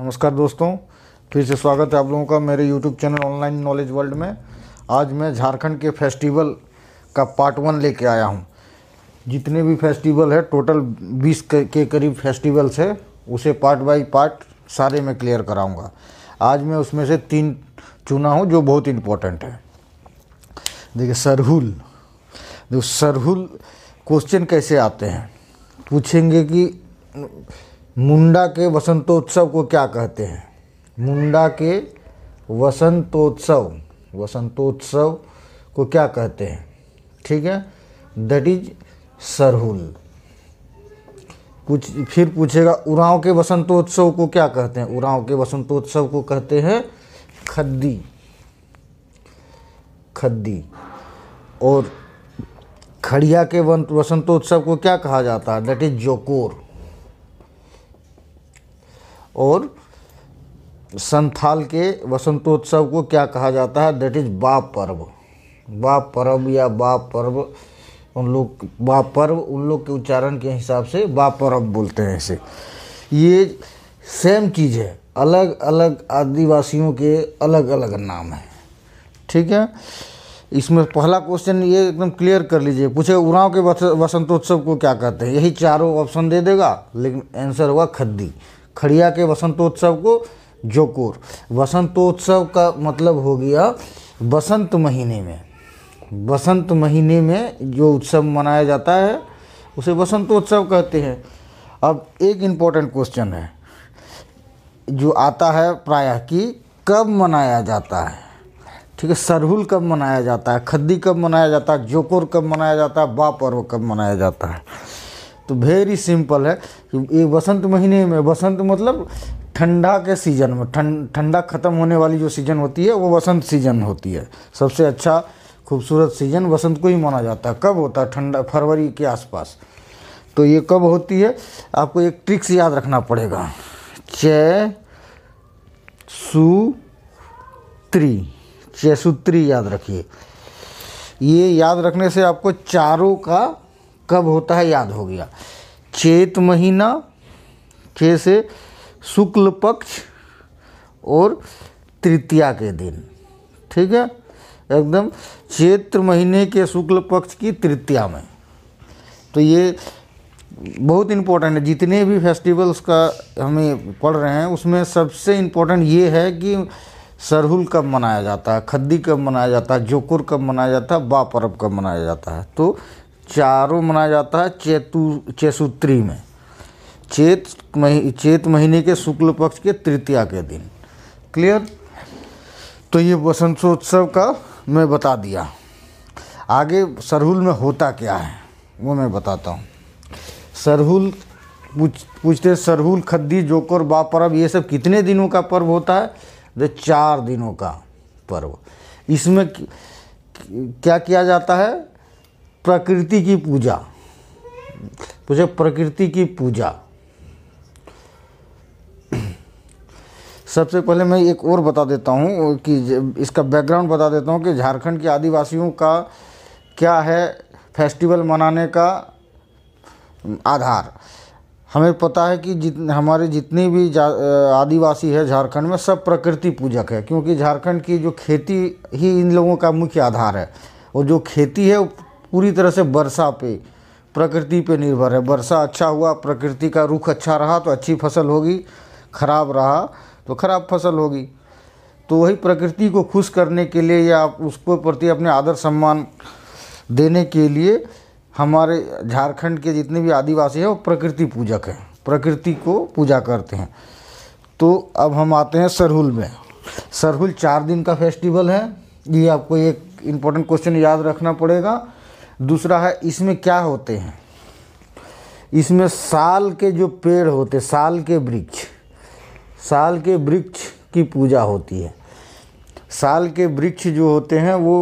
नमस्कार दोस्तों फिर से स्वागत है आप लोगों का मेरे YouTube channel online knowledge world में आज मैं झारखंड के फेस्टिवल का पार्ट वन लेके आया हूँ जितने भी फेस्टिवल है टोटल 20 के करीब फेस्टिवल्स है उसे पार्ट बाय पार्ट सारे मैं क्लियर कराऊँगा आज मैं उसमें से तीन चुना हूँ जो बहुत इम्पोर्टेंट है देखिए सरहुल देखो सरहुल क्वेश्चन कैसे आते हैं पूछेंगे कि मुंडा के वसंतोत्सव को क्या कहते हैं मुंडा के वसंतोत्सव वसंतोत्सव को क्या कहते हैं ठीक है दैट इज सरहुल कुछ फिर पूछेगा उराव के वसंतोत्सव को क्या कहते हैं उराव के वसंतोत्सव को कहते हैं खद्दी खद्दी और खड़िया के वसंतोत्सव को क्या कहा जाता है दैट इज जोकोर और संथाल के वसंतोत्सव को क्या कहा जाता है दैट इज़ बाप पर्व बाप पर्व या बाप पर्व उन लोग बाप पर्व उन लोग के उच्चारण के हिसाब से बाप पर्व बोलते हैं इसे ये सेम चीज़ है अलग अलग आदिवासियों के अलग अलग नाम हैं ठीक है इसमें पहला क्वेश्चन ये एकदम क्लियर कर लीजिए पूछे उड़ाव के वसंतोत्सव को क्या कहते हैं यही चारों ऑप्शन दे देगा लेकिन आंसर होगा खद्दी खड़िया के वसंतोत्सव को जोकोर वसंतोत्सव का मतलब हो गया बसंत महीने में बसंत महीने में जो उत्सव मनाया जाता है उसे वसंतोत्सव कहते हैं अब एक इम्पोर्टेंट क्वेश्चन है जो आता है प्रायः कि कब मनाया जाता है ठीक है सरहुल कब मनाया जाता है खद्दी कब मनाया जाता है जोकोर कब मनाया जाता है बा पर्व कब मनाया जाता है तो वेरी सिंपल है ये बसंत महीने में बसंत मतलब ठंडा के सीज़न में ठंड ठंडा ख़त्म होने वाली जो सीज़न होती है वो बसंत सीज़न होती है सबसे अच्छा खूबसूरत सीज़न बसंत को ही माना जाता है कब होता है ठंडा फरवरी के आसपास तो ये कब होती है आपको एक ट्रिक्स याद रखना पड़ेगा चय सूत्री चैसूत्री याद रखिए ये याद रखने से आपको चारों का कब होता है याद हो गया चेत महीना छः से शुक्ल पक्ष और तृतीया के दिन ठीक है एकदम चैत्र महीने के शुक्ल पक्ष की तृतीया में तो ये बहुत इम्पोर्टेंट है जितने भी फेस्टिवल्स का हमें पढ़ रहे हैं उसमें सबसे इम्पोर्टेंट ये है कि सरहुल कब मनाया जाता है खद्दी कब मनाया जाता है जोकुर कब मनाया जाता है बा पर्व कब मनाया जाता है तो चारों मनाया जाता है चेतु चेसूत्री में चेत मही चेत महीने के शुक्ल पक्ष के तृतीया के दिन क्लियर तो ये बसंतोत्सव का मैं बता दिया आगे सरहुल में होता क्या है वो मैं बताता हूँ सरहुल पूछ पूछते सरहुल खद्दी जोकर बा पर्व ये सब कितने दिनों का पर्व होता है तो चार दिनों का पर्व इसमें क्या किया जाता है प्रकृति की पूजा पूछे प्रकृति की पूजा सबसे पहले मैं एक और बता देता हूँ कि इसका बैकग्राउंड बता देता हूँ कि झारखंड के आदिवासियों का क्या है फेस्टिवल मनाने का आधार हमें पता है कि जित हमारे जितनी भी आदिवासी है झारखंड में सब प्रकृति पूजक है क्योंकि झारखंड की जो खेती ही इन लोगों का मुख्य आधार है और जो खेती है पूरी तरह से वर्षा पे प्रकृति पे निर्भर है वर्षा अच्छा हुआ प्रकृति का रुख अच्छा रहा तो अच्छी फसल होगी खराब रहा तो खराब फसल होगी तो वही प्रकृति को खुश करने के लिए या उसको प्रति अपने आदर सम्मान देने के लिए हमारे झारखंड के जितने भी आदिवासी हैं वो प्रकृति पूजक हैं प्रकृति को पूजा करते हैं तो अब हम आते हैं सरहुल में सरहुल चार दिन का फेस्टिवल है ये आपको एक इम्पोर्टेंट क्वेश्चन याद रखना पड़ेगा दूसरा है इसमें क्या होते हैं इसमें साल के जो पेड़ होते साल के वृक्ष साल के वृक्ष की पूजा होती है साल के वृक्ष जो होते हैं वो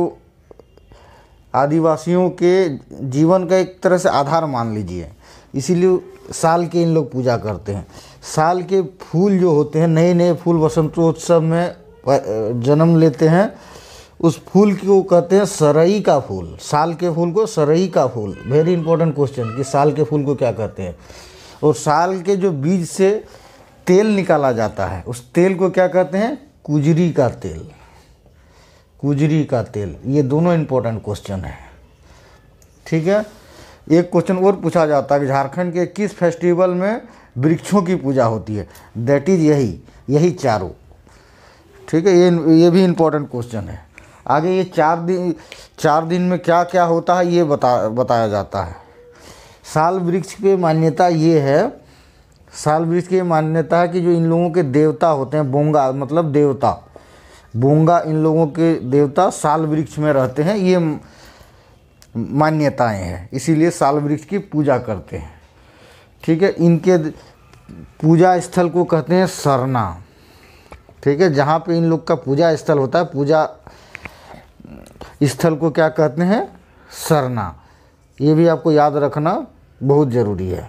आदिवासियों के जीवन का एक तरह से आधार मान लीजिए इसीलिए साल के इन लोग पूजा करते हैं साल के फूल जो होते हैं नए नए फूल वसंतोत्सव में जन्म लेते हैं उस फूल को कहते हैं सरई का फूल साल के फूल को सरई का फूल वेरी इंपॉर्टेंट क्वेश्चन कि साल के फूल को क्या कहते हैं और साल के जो बीज से तेल निकाला जाता है उस तेल को क्या कहते हैं कुजरी का तेल कुजरी का तेल ये दोनों इम्पोर्टेंट क्वेश्चन है ठीक है एक क्वेश्चन और पूछा जाता है कि झारखंड के किस फेस्टिवल में वृक्षों की पूजा होती है दैट इज़ यही यही चारों ठीक है ये ये भी इम्पोर्टेंट क्वेश्चन है आगे ये चार दिन चार दिन में क्या क्या होता है ये बता बताया जाता है साल वृक्ष की मान्यता ये है साल वृक्ष की मान्यता है कि जो इन लोगों के देवता होते हैं बोंगा मतलब देवता बोंगा इन लोगों के देवता साल वृक्ष में रहते हैं ये मान्यताएं हैं इसीलिए साल वृक्ष की पूजा करते हैं ठीक है इनके पूजा स्थल को कहते हैं सरना ठीक है जहाँ पे इन लोग का पूजा स्थल होता है पूजा स्थल को क्या कहते हैं सरना ये भी आपको याद रखना बहुत ज़रूरी है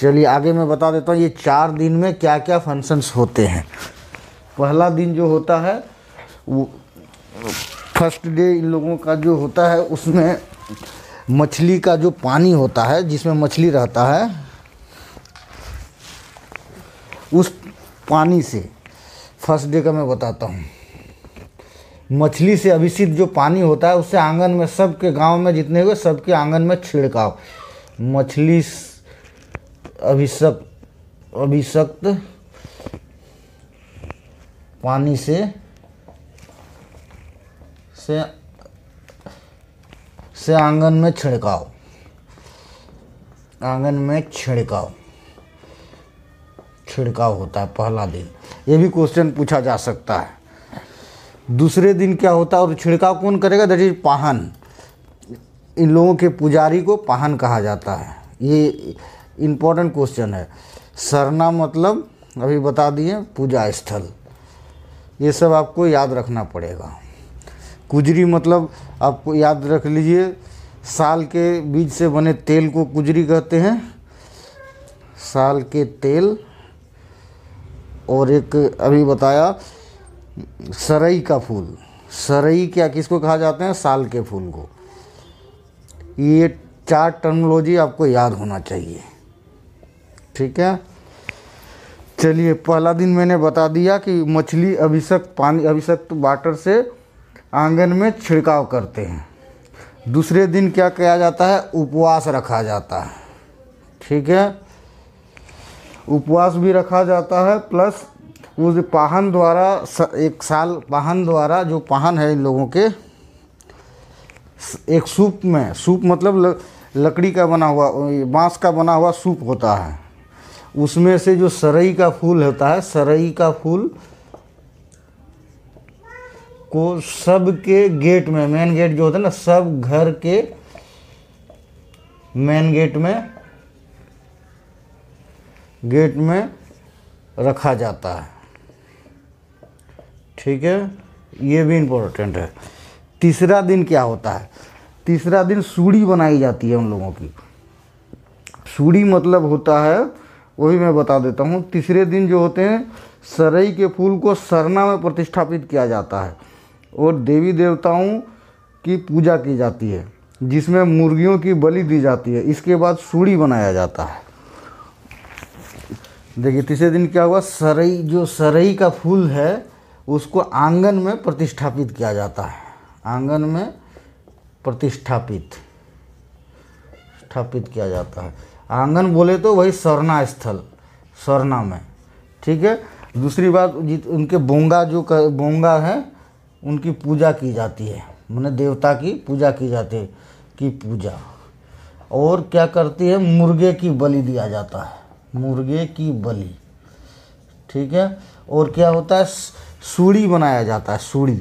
चलिए आगे मैं बता देता हूँ ये चार दिन में क्या क्या फंक्शंस होते हैं पहला दिन जो होता है वो फर्स्ट डे इन लोगों का जो होता है उसमें मछली का जो पानी होता है जिसमें मछली रहता है उस पानी से फर्स्ट डे का मैं बताता हूँ मछली से अभिषित जो पानी होता है उससे आंगन में सबके गांव में जितने हुए सबके आंगन में छिड़काव मछली अभिषक अभिषक्त पानी से से से आंगन में छिड़काव आंगन में छिड़काव छिड़काव होता है पहला दिन ये भी क्वेश्चन पूछा जा सकता है दूसरे दिन क्या होता है और छिड़काव कौन करेगा दैट इज़ पाहन इन लोगों के पुजारी को पाहन कहा जाता है ये इम्पोर्टेंट क्वेश्चन है सरना मतलब अभी बता दिए पूजा स्थल ये सब आपको याद रखना पड़ेगा कुजरी मतलब आपको याद रख लीजिए साल के बीज से बने तेल को कुजरी कहते हैं साल के तेल और एक अभी बताया सरई का फूल सरई क्या किसको कहा जाते हैं साल के फूल को ये चार टर्मोलॉजी आपको याद होना चाहिए ठीक है चलिए पहला दिन मैंने बता दिया कि मछली अभिषेक पानी अभिषेक वाटर से आंगन में छिड़काव करते हैं दूसरे दिन क्या किया जाता है उपवास रखा जाता है ठीक है उपवास भी रखा जाता है प्लस उस पाहन द्वारा एक साल पाहन द्वारा जो पाहन है इन लोगों के एक सूप में सूप मतलब लकड़ी का बना हुआ बांस का बना हुआ सूप होता है उसमें से जो सरई का फूल होता है सरई का फूल को सबके गेट में मेन गेट जो होता है ना सब घर के मेन गेट में गेट में रखा जाता है ठीक है ये भी इम्पोर्टेंट है तीसरा दिन क्या होता है तीसरा दिन सूढ़ी बनाई जाती है उन लोगों की सूढ़ी मतलब होता है वही मैं बता देता हूँ तीसरे दिन जो होते हैं सरई के फूल को सरना में प्रतिष्ठापित किया जाता है और देवी देवताओं की पूजा की जाती है जिसमें मुर्गियों की बलि दी जाती है इसके बाद सूढ़ी बनाया जाता है देखिए तीसरे दिन क्या हुआ सरई जो सरई का फूल है उसको आंगन में प्रतिष्ठापित किया जाता है आंगन में प्रतिष्ठापित स्थापित किया जाता है आंगन बोले तो वही सरना स्थल सरना में ठीक है दूसरी बात जित उनके बोंगा जो कर, बोंगा है उनकी पूजा की जाती है मैंने देवता की पूजा की जाती है की पूजा और क्या करती है मुर्गे की बलि दिया जाता है मुर्गे की बलि ठीक है और क्या होता है सूढ़ी बनाया जाता है सूढ़ी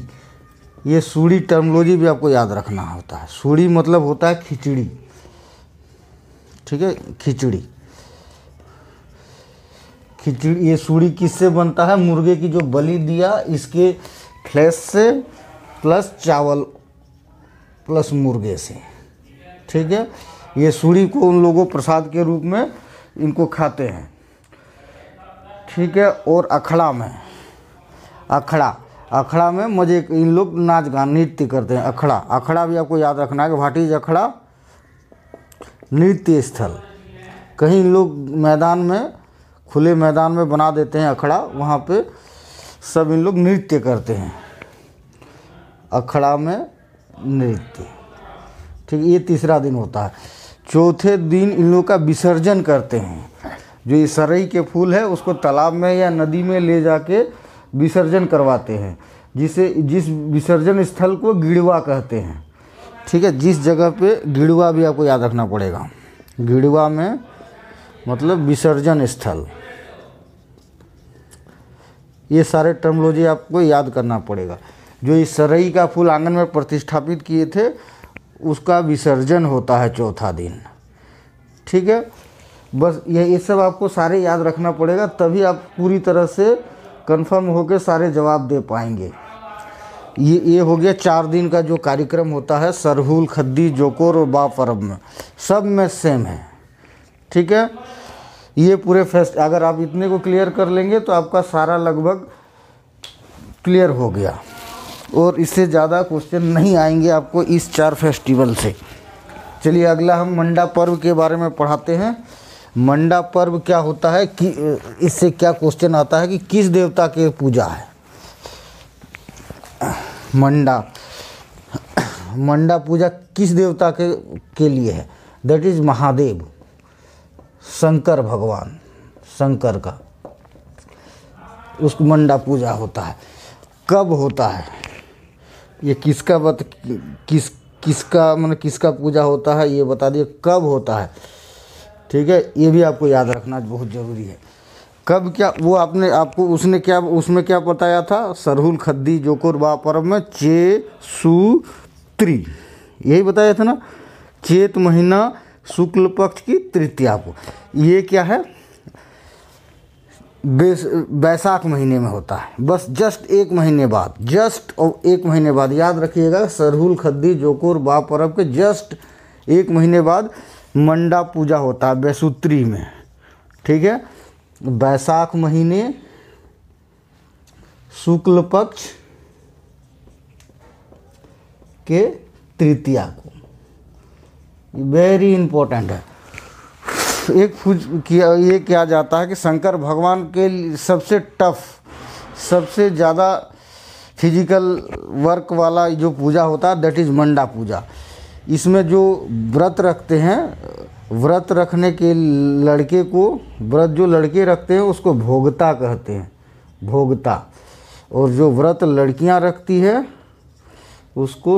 ये सूढ़ी टर्मोलॉजी भी आपको याद रखना होता है सूढ़ी मतलब होता है खिचड़ी ठीक है खिचड़ी खिचड़ी ये सूढ़ी किससे बनता है मुर्गे की जो बलि दिया इसके फ्लैश से प्लस चावल प्लस मुर्गे से ठीक है ये सूढ़ी को उन लोगों प्रसाद के रूप में इनको खाते हैं ठीक है और अखड़ा में अखड़ा अखड़ा में मजे इन लोग नाच गान नृत्य करते हैं अखड़ा अखड़ा भी आपको याद रखना है कि वाट अखड़ा नृत्य स्थल कहीं लोग मैदान में खुले मैदान में बना देते हैं अखड़ा वहाँ पे सब इन लोग नृत्य करते हैं अखड़ा में नृत्य ठीक ये तीसरा दिन होता है चौथे दिन इन लोग का विसर्जन करते हैं जो ये सरई के फूल है उसको तालाब में या नदी में ले जाके विसर्जन करवाते हैं जिसे जिस विसर्जन स्थल को गिड़वा कहते हैं ठीक है जिस जगह पे गिड़वा भी आपको याद रखना पड़ेगा गिड़वा में मतलब विसर्जन स्थल ये सारे टर्मोलॉजी आपको याद करना पड़ेगा जो इस सरई का फूल आंगन में प्रतिष्ठापित किए थे उसका विसर्जन होता है चौथा दिन ठीक है बस ये ये सब आपको सारे याद रखना पड़ेगा तभी आप पूरी तरह से कंफर्म होकर सारे जवाब दे पाएंगे ये ये हो गया चार दिन का जो कार्यक्रम होता है सरहुल खद्दी जोकोर और बा परब में सब में सेम है ठीक है ये पूरे फेस्ट अगर आप इतने को क्लियर कर लेंगे तो आपका सारा लगभग क्लियर हो गया और इससे ज़्यादा क्वेश्चन नहीं आएंगे आपको इस चार फेस्टिवल से चलिए अगला हम मंडा पर्व के बारे में पढ़ाते हैं मंडा पर्व क्या होता है कि इससे क्या क्वेश्चन आता है कि किस देवता की पूजा है मंडा मंडा पूजा किस देवता के के लिए है दैट इज़ महादेव शंकर भगवान शंकर का उसको मंडा पूजा होता है कब होता है ये किसका बत किस किसका मतलब किसका पूजा होता है ये बता दिए कब होता है ठीक है ये भी आपको याद रखना बहुत ज़रूरी है कब क्या वो आपने आपको उसने क्या उसमें क्या बताया था सरहुल खद्दी जोकुर बापर में चे सु यही बताया था ना चेत महीना शुक्ल पक्ष की तृतीया को ये क्या है बैसाख महीने में होता है बस जस्ट एक महीने बाद जस्ट और एक महीने बाद याद रखिएगा सरहुल खद्दी जोकुर बा पर्व के जस्ट एक महीने बाद मंडा पूजा होता है बैसूत्री में ठीक है बैसाख महीने शुक्ल पक्ष के तृतीया को वेरी इंपॉर्टेंट है एक फूज किया ये किया जाता है कि शंकर भगवान के सबसे टफ सबसे ज़्यादा फिजिकल वर्क वाला जो पूजा होता है दैट इज़ मंडा पूजा इसमें जो व्रत रखते हैं व्रत रखने के लड़के को व्रत जो लड़के रखते हैं उसको भोगता कहते हैं भोगता और जो व्रत लड़कियां रखती है उसको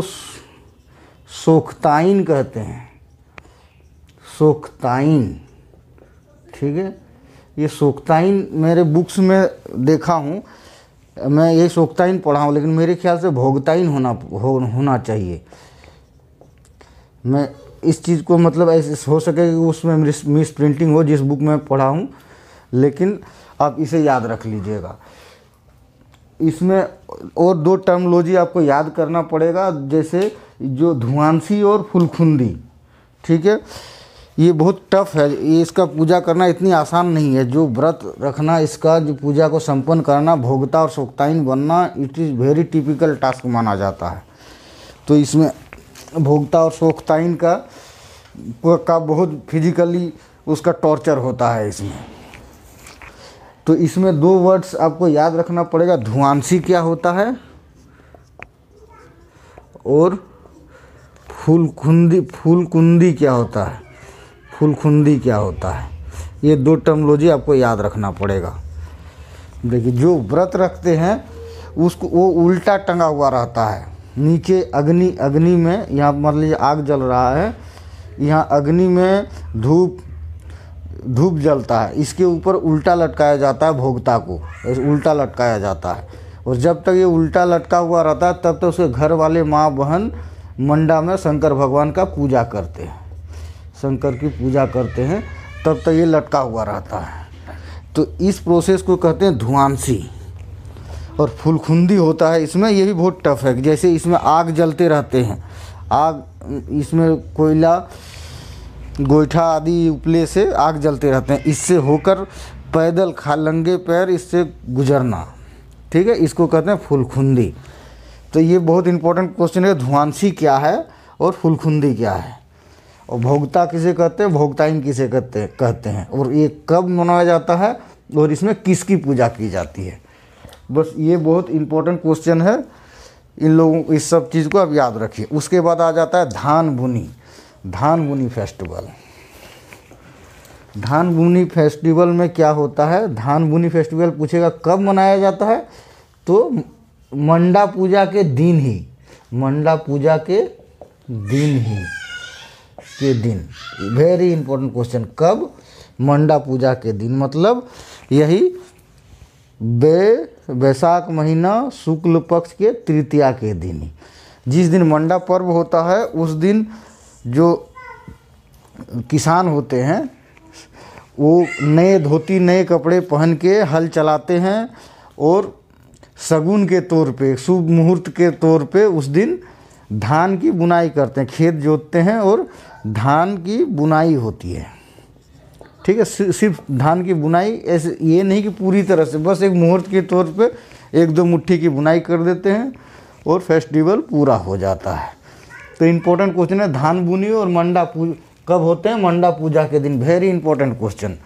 सोखताइन कहते हैं सोखताइन ठीक है ये सोखताइन मेरे बुक्स में देखा हूँ मैं ये सोखताइन पढ़ा हूँ लेकिन मेरे ख्याल से भोगताइन होना हो, होना चाहिए मैं इस चीज़ को मतलब ऐसे हो सके कि उसमें मिस प्रिंटिंग हो जिस बुक में पढ़ा हूँ लेकिन आप इसे याद रख लीजिएगा इसमें और दो टर्मोलॉजी आपको याद करना पड़ेगा जैसे जो धुआंसी और फुलखुंदी ठीक है ये बहुत टफ है ये इसका पूजा करना इतनी आसान नहीं है जो व्रत रखना इसका जो पूजा को संपन्न करना भोगता और सोक्ताइन बनना it is very typical task माना जाता है तो इसमें भोगता और सोखताइन का का बहुत फिजिकली उसका टॉर्चर होता है इसमें तो इसमें दो वर्ड्स आपको याद रखना पड़ेगा धुआंसी क्या होता है और फूल फूलकुंदी क्या होता है फूलखुंदी क्या होता है ये दो टर्मोलॉजी आपको याद रखना पड़ेगा देखिए जो व्रत रखते हैं उसको वो उल्टा टंगा हुआ रहता है नीचे अग्नि अग्नि में यहाँ मान लीजिए आग जल रहा है यहाँ अग्नि में धूप धूप जलता है इसके ऊपर उल्टा लटकाया जाता है भोगता को उल्टा लटकाया जाता है और जब तक ये उल्टा लटका हुआ रहता है तब तक तो उसके घर वाले माँ बहन मंडा में शंकर भगवान का पूजा करते हैं शंकर की पूजा करते हैं तब तक तो ये लटका हुआ रहता है तो इस प्रोसेस को कहते हैं धुआंसी और फुलखुंदी होता है इसमें ये भी बहुत टफ है जैसे इसमें आग जलते रहते हैं आग इसमें कोयला गोईठा आदि उपले से आग जलते रहते हैं इससे होकर पैदल खा लंगे पैर इससे गुजरना ठीक है इसको कहते हैं फुलखुंदी तो ये बहुत इंपॉर्टेंट क्वेश्चन है धुआंसी क्या है और फुलखुंदी क्या है और भोगता किसे कहते हैं भोगताइन किसे कहते कहते हैं और ये कब मनाया जाता है और इसमें किसकी पूजा की जाती है बस ये बहुत इम्पोर्टेंट क्वेश्चन है इन लोगों इस सब चीज़ को आप याद रखिए उसके बाद आ जाता है धान भुनी धान भुनी फेस्टिवल धान भुनी फेस्टिवल में क्या होता है धान भुनी फेस्टिवल पूछेगा कब मनाया जाता है तो मंडा पूजा के दिन ही मंडा पूजा के दिन ही के दिन वेरी इंपॉर्टेंट क्वेश्चन कब मंडा पूजा के दिन मतलब यही बे वैशाख महीना शुक्ल पक्ष के तृतीया के दिन जिस दिन मंडा पर्व होता है उस दिन जो किसान होते हैं वो नए धोती नए कपड़े पहन के हल चलाते हैं और शगुन के तौर पे शुभ मुहूर्त के तौर पे उस दिन धान की बुनाई करते हैं खेत जोतते हैं और धान की बुनाई होती है ठीक है सिर्फ धान की बुनाई ऐसे ये नहीं कि पूरी तरह से बस एक मुहूर्त के तौर पे एक दो मुट्ठी की बुनाई कर देते हैं और फेस्टिवल पूरा हो जाता है तो इम्पोर्टेंट क्वेश्चन है धान बुनी और मंडा पू कब होते हैं मंडा पूजा के दिन वेरी इंपॉर्टेंट क्वेश्चन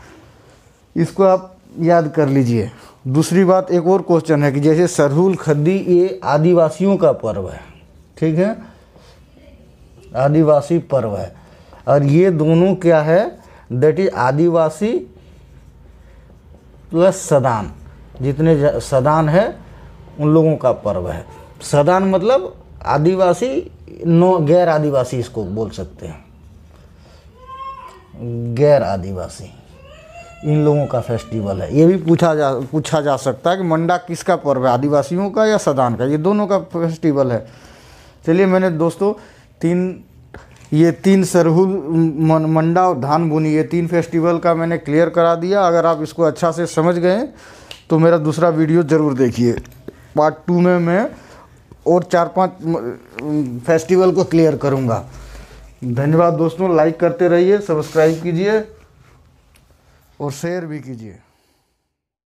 इसको आप याद कर लीजिए दूसरी बात एक और क्वेश्चन है कि जैसे सरहुल खद्दी ये आदिवासियों का पर्व है ठीक है आदिवासी पर्व है और ये दोनों क्या है दैट इज आदिवासी प्लस सदान जितने सदान है उन लोगों का पर्व है सदान मतलब आदिवासी नो गैर आदिवासी इसको बोल सकते हैं गैर आदिवासी इन लोगों का फेस्टिवल है ये भी पूछा जा पूछा जा सकता है कि मंडा किसका पर्व है आदिवासियों का या सदान का ये दोनों का फेस्टिवल है चलिए मैंने दोस्तों तीन ये तीन सरहुल मंडा और धान बुनी ये तीन फेस्टिवल का मैंने क्लियर करा दिया अगर आप इसको अच्छा से समझ गए तो मेरा दूसरा वीडियो ज़रूर देखिए पार्ट टू में मैं और चार पांच फेस्टिवल को क्लियर करूँगा धन्यवाद दोस्तों लाइक करते रहिए सब्सक्राइब कीजिए और शेयर भी कीजिए